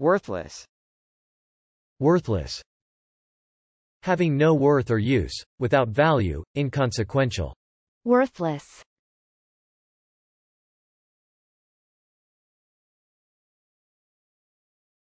Worthless. Worthless. Having no worth or use, without value, inconsequential. Worthless.